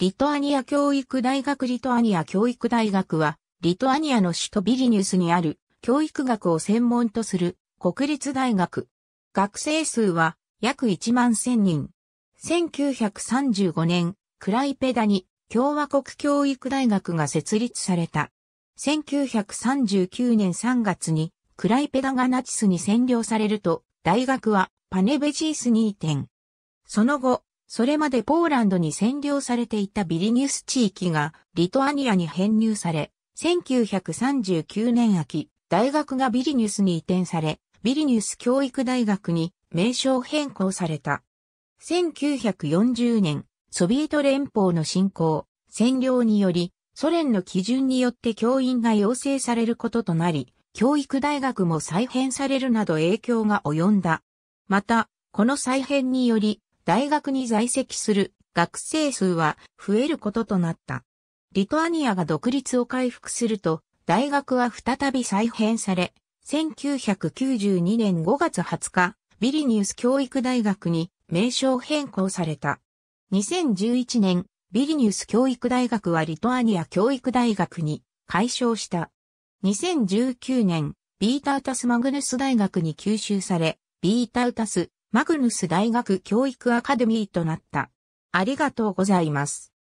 リトアニア教育大学リトアニア教育大学は、リトアニアの首都ビリニュスにある教育学を専門とする国立大学。学生数は約1万1000人。1935年、クライペダに共和国教育大学が設立された。1939年3月にクライペダがナチスに占領されると、大学はパネベジースに移転。その後、それまでポーランドに占領されていたビリニュス地域がリトアニアに編入され、1939年秋、大学がビリニュスに移転され、ビリニュス教育大学に名称変更された。1940年、ソビエト連邦の侵攻、占領により、ソ連の基準によって教員が要請されることとなり、教育大学も再編されるなど影響が及んだ。また、この再編により、大学に在籍する学生数は増えることとなった。リトアニアが独立を回復すると、大学は再び再編され、1992年5月20日、ビリニュース教育大学に名称変更された。2011年、ビリニュース教育大学はリトアニア教育大学に解消した。2019年、ビータウタスマグヌス大学に吸収され、ビータウタスマグヌス大学教育アカデミーとなった。ありがとうございます。